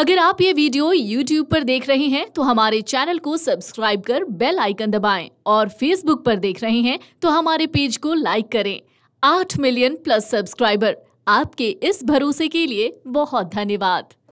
अगर आप ये वीडियो यूट्यूब पर देख रहे हैं तो हमारे चैनल को सब्सक्राइब कर बेल आइकन दबाएं और फेसबुक पर देख रहे हैं तो हमारे पेज को लाइक करें आठ मिलियन प्लस सब्सक्राइबर आपके इस भरोसे के लिए बहुत धन्यवाद